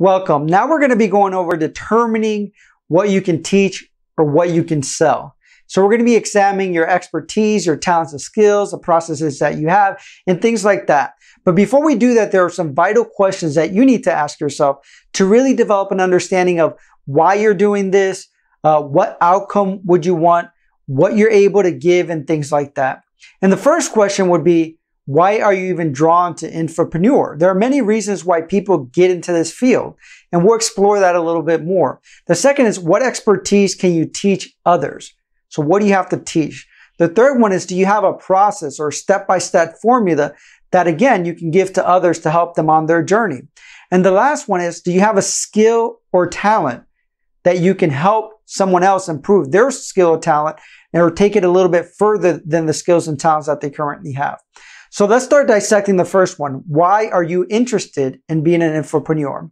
Welcome. Now we're going to be going over determining what you can teach or what you can sell. So we're going to be examining your expertise, your talents and skills, the processes that you have, and things like that. But before we do that, there are some vital questions that you need to ask yourself to really develop an understanding of why you're doing this, uh, what outcome would you want, what you're able to give, and things like that. And the first question would be, why are you even drawn to infopreneur? There are many reasons why people get into this field, and we'll explore that a little bit more. The second is what expertise can you teach others? So what do you have to teach? The third one is do you have a process or step-by-step formula that again you can give to others to help them on their journey? And the last one is do you have a skill or talent that you can help someone else improve their skill or talent or take it a little bit further than the skills and talents that they currently have? So let's start dissecting the first one. Why are you interested in being an infopreneur?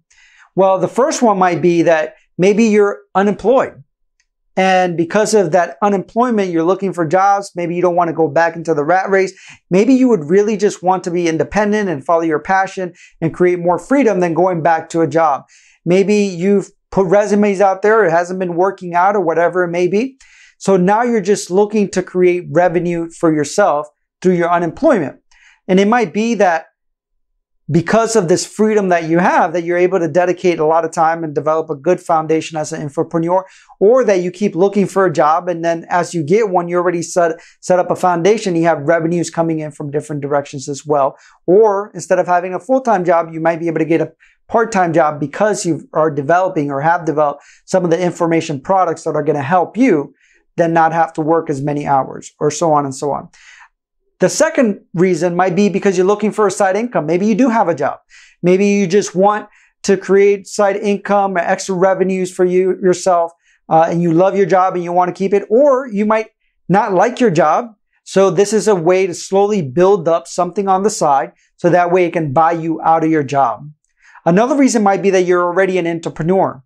Well, the first one might be that maybe you're unemployed. And because of that unemployment, you're looking for jobs. Maybe you don't want to go back into the rat race. Maybe you would really just want to be independent and follow your passion and create more freedom than going back to a job. Maybe you've put resumes out there. It hasn't been working out or whatever it may be. So now you're just looking to create revenue for yourself through your unemployment. And it might be that because of this freedom that you have, that you're able to dedicate a lot of time and develop a good foundation as an entrepreneur, or that you keep looking for a job. And then as you get one, you already set, set up a foundation. You have revenues coming in from different directions as well. Or instead of having a full-time job, you might be able to get a part-time job because you are developing or have developed some of the information products that are going to help you then not have to work as many hours or so on and so on. The second reason might be because you're looking for a side income. Maybe you do have a job. Maybe you just want to create side income or extra revenues for you yourself, uh, and you love your job and you want to keep it. Or you might not like your job, so this is a way to slowly build up something on the side, so that way it can buy you out of your job. Another reason might be that you're already an entrepreneur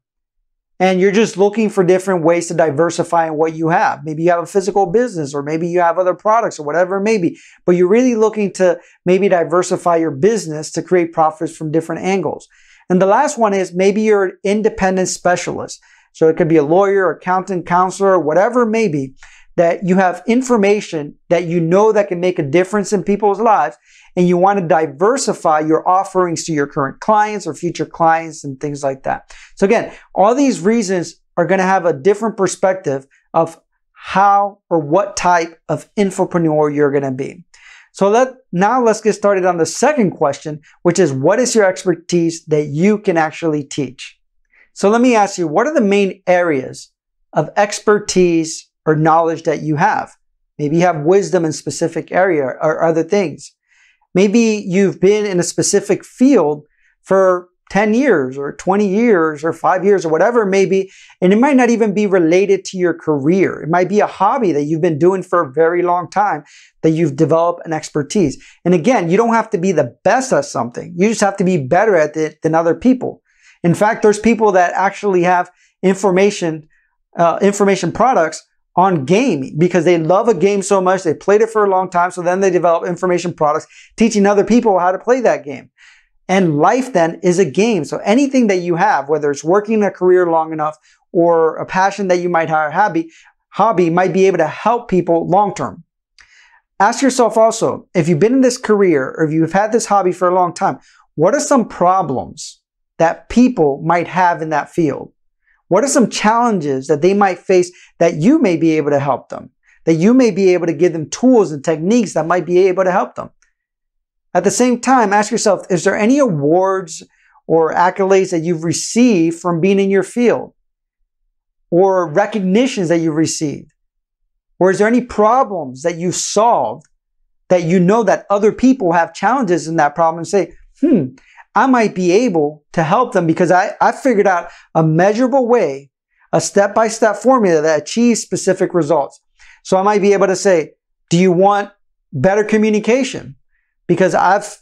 and you're just looking for different ways to diversify in what you have. Maybe you have a physical business or maybe you have other products or whatever it may be, but you're really looking to maybe diversify your business to create profits from different angles. And the last one is maybe you're an independent specialist. So it could be a lawyer, accountant, counselor, whatever it may be that you have information that you know that can make a difference in people's lives and you want to diversify your offerings to your current clients or future clients and things like that. So again, all these reasons are going to have a different perspective of how or what type of infopreneur you're going to be. So let, now let's get started on the second question, which is what is your expertise that you can actually teach? So let me ask you, what are the main areas of expertise or knowledge that you have. Maybe you have wisdom in specific area or other things. Maybe you've been in a specific field for 10 years or 20 years or five years or whatever maybe, and it might not even be related to your career. It might be a hobby that you've been doing for a very long time that you've developed an expertise. And again, you don't have to be the best at something. You just have to be better at it than other people. In fact, there's people that actually have information, uh, information products on game because they love a game so much. They played it for a long time. So then they develop information products teaching other people how to play that game. And life then is a game. So anything that you have, whether it's working a career long enough or a passion that you might have, a hobby, hobby might be able to help people long term. Ask yourself also, if you've been in this career or if you've had this hobby for a long time, what are some problems that people might have in that field? What are some challenges that they might face that you may be able to help them? That you may be able to give them tools and techniques that might be able to help them. At the same time, ask yourself, is there any awards or accolades that you've received from being in your field? Or recognitions that you've received? Or is there any problems that you've solved that you know that other people have challenges in that problem and say, hmm, I might be able to help them because I, I figured out a measurable way, a step by step formula that achieves specific results. So I might be able to say, do you want better communication? Because I've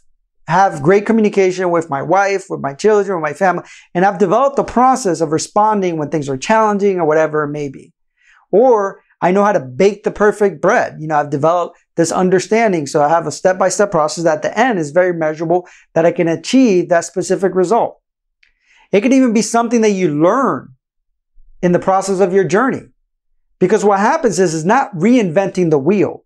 have great communication with my wife, with my children, with my family, and I've developed a process of responding when things are challenging or whatever it may be. Or I know how to bake the perfect bread. You know, I've developed this understanding. So I have a step by step process that the end is very measurable that I can achieve that specific result. It can even be something that you learn in the process of your journey. Because what happens is, is not reinventing the wheel.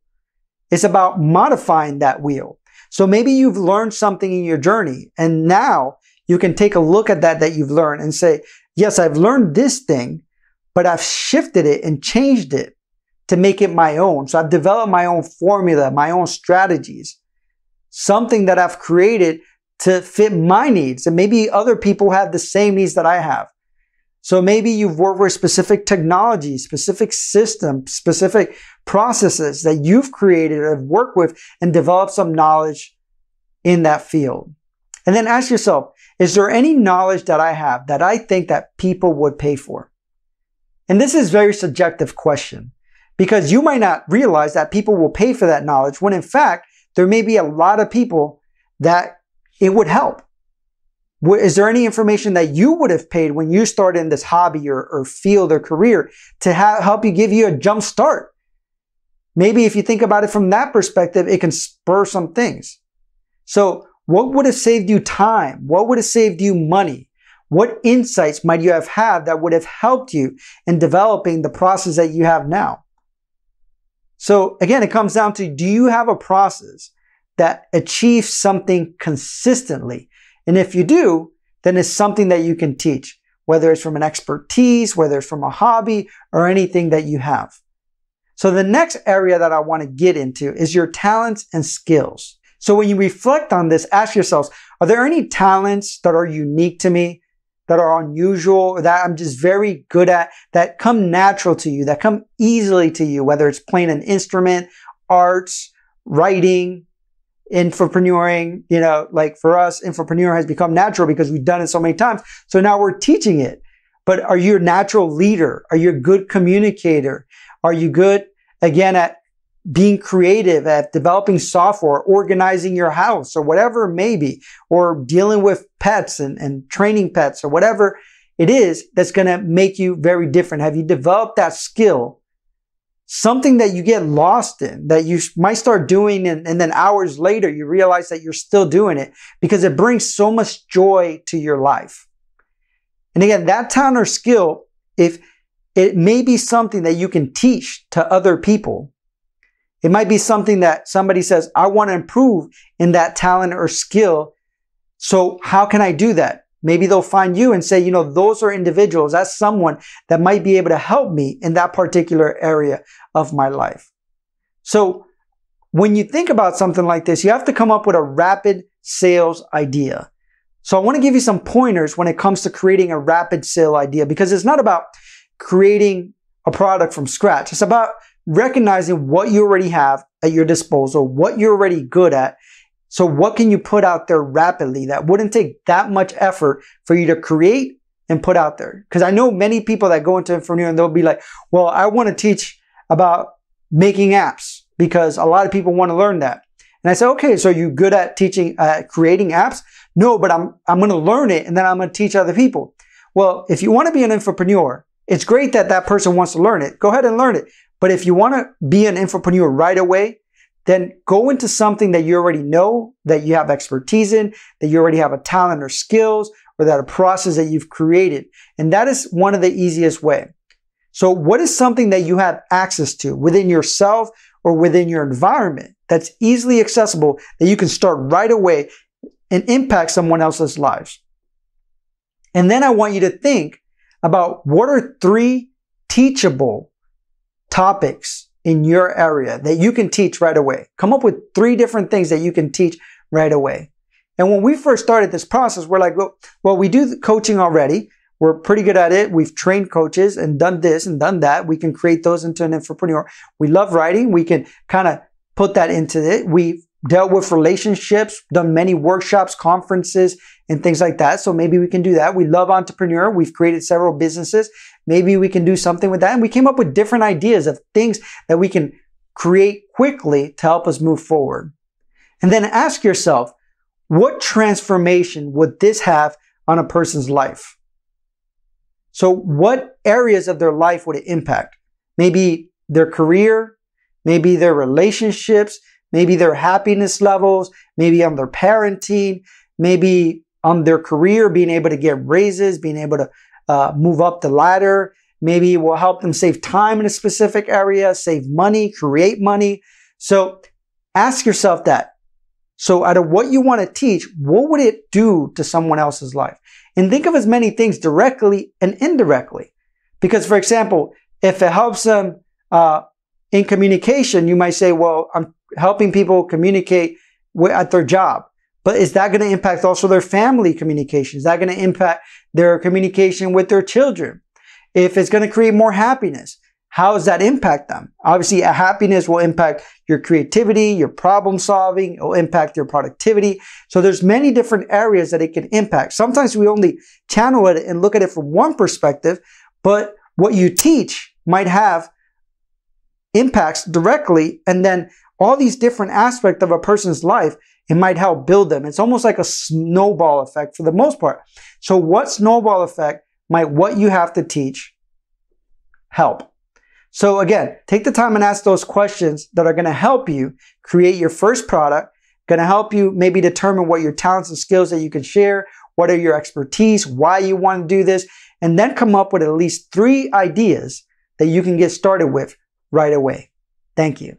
It's about modifying that wheel. So maybe you've learned something in your journey and now you can take a look at that that you've learned and say, yes, I've learned this thing, but I've shifted it and changed it to make it my own. So I've developed my own formula, my own strategies, something that I've created to fit my needs. And maybe other people have the same needs that I have. So maybe you've worked with specific technology, specific system, specific processes that you've created or worked with and developed some knowledge in that field. And then ask yourself, is there any knowledge that I have that I think that people would pay for? And this is very subjective question. Because you might not realize that people will pay for that knowledge when in fact, there may be a lot of people that it would help. Is there any information that you would have paid when you started in this hobby or, or field or career to help you give you a jump start? Maybe if you think about it from that perspective, it can spur some things. So what would have saved you time? What would have saved you money? What insights might you have had that would have helped you in developing the process that you have now? So again, it comes down to do you have a process that achieves something consistently? And if you do, then it's something that you can teach, whether it's from an expertise, whether it's from a hobby, or anything that you have. So the next area that I want to get into is your talents and skills. So when you reflect on this, ask yourselves, are there any talents that are unique to me? that are unusual or that I'm just very good at that come natural to you, that come easily to you, whether it's playing an instrument, arts, writing, infopreneuring. you know, like for us, infopreneur has become natural because we've done it so many times. So now we're teaching it. But are you a natural leader? Are you a good communicator? Are you good again at being creative, at developing software, organizing your house or whatever maybe, or dealing with pets and, and training pets or whatever it is that's going to make you very different. Have you developed that skill? Something that you get lost in that you might start doing and, and then hours later you realize that you're still doing it because it brings so much joy to your life. And again, that talent or skill, if it may be something that you can teach to other people, it might be something that somebody says, I want to improve in that talent or skill. So how can I do that? Maybe they'll find you and say, you know, those are individuals. That's someone that might be able to help me in that particular area of my life. So when you think about something like this, you have to come up with a rapid sales idea. So I want to give you some pointers when it comes to creating a rapid sale idea because it's not about creating a product from scratch. It's about recognizing what you already have at your disposal, what you're already good at. So what can you put out there rapidly that wouldn't take that much effort for you to create and put out there? Because I know many people that go into Inferno and they'll be like, well, I want to teach about making apps because a lot of people want to learn that. And I said, okay, so you good at teaching, uh, creating apps? No, but I'm, I'm going to learn it and then I'm going to teach other people. Well, if you want to be an entrepreneur, it's great that that person wants to learn it. Go ahead and learn it. But if you want to be an infopreneur right away, then go into something that you already know, that you have expertise in, that you already have a talent or skills, or that a process that you've created. And that is one of the easiest way. So what is something that you have access to within yourself or within your environment that's easily accessible that you can start right away and impact someone else's lives? And then I want you to think about what are three teachable topics in your area that you can teach right away. Come up with three different things that you can teach right away. And when we first started this process, we're like, well, well we do coaching already. We're pretty good at it. We've trained coaches and done this and done that. We can create those into an entrepreneur. We love writing. We can kind of put that into it. We've dealt with relationships, done many workshops, conferences, and things like that. So maybe we can do that. We love entrepreneur. We've created several businesses. Maybe we can do something with that. And we came up with different ideas of things that we can create quickly to help us move forward. And then ask yourself, what transformation would this have on a person's life? So what areas of their life would it impact? Maybe their career, maybe their relationships, maybe their happiness levels, maybe on their parenting, maybe on um, their career, being able to get raises, being able to uh, move up the ladder. Maybe it will help them save time in a specific area, save money, create money. So ask yourself that. So out of what you want to teach, what would it do to someone else's life? And think of as many things directly and indirectly. Because for example, if it helps them uh, in communication, you might say, well, I'm helping people communicate at their job. But is that going to impact also their family communication? Is that going to impact their communication with their children? If it's going to create more happiness, how does that impact them? Obviously, a happiness will impact your creativity, your problem solving, it will impact your productivity. So there's many different areas that it can impact. Sometimes we only channel it and look at it from one perspective, but what you teach might have impacts directly and then all these different aspects of a person's life, it might help build them. It's almost like a snowball effect for the most part. So what snowball effect might what you have to teach help? So again, take the time and ask those questions that are going to help you create your first product, going to help you maybe determine what your talents and skills that you can share, what are your expertise, why you want to do this, and then come up with at least three ideas that you can get started with right away. Thank you.